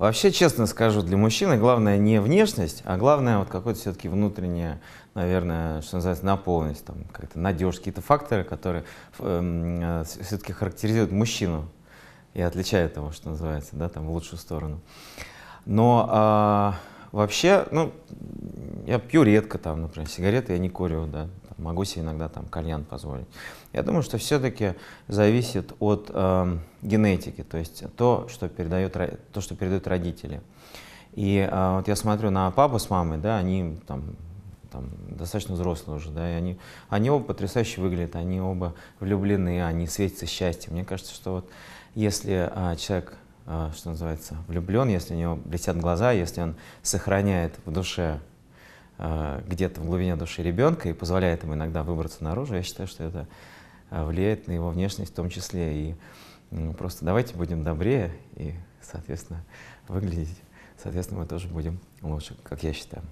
Вообще, честно скажу, для мужчины главное не внешность, а главное вот какое-то все-таки внутреннее, наверное, что называется, наполненность, там, как-то надежь, какие-то факторы, которые эм, э, все-таки характеризуют мужчину и отличают его, что называется, да, там, в лучшую сторону. Но э, вообще, ну, я пью редко, там, например, сигареты я не курю, да, могу себе иногда там кальян позволить. Я думаю, что все-таки зависит от э, генетики, то есть то, что передают, то, что передают родители. И э, вот я смотрю на папу с мамой, да, они там там, достаточно взрослые уже, да, и они, они оба потрясающе выглядят, они оба влюблены, они светятся счастьем. Мне кажется, что вот если а, человек, э, что называется, влюблен, если у него блестят глаза, если он сохраняет в душе Э, где-то в глубине души ребенка и позволяет ему иногда выбраться наружу, я считаю, что это э, влияет на его внешность в том числе. И ну, просто давайте будем добрее и, соответственно, выглядеть. Соответственно, мы тоже будем лучше, как я считаю.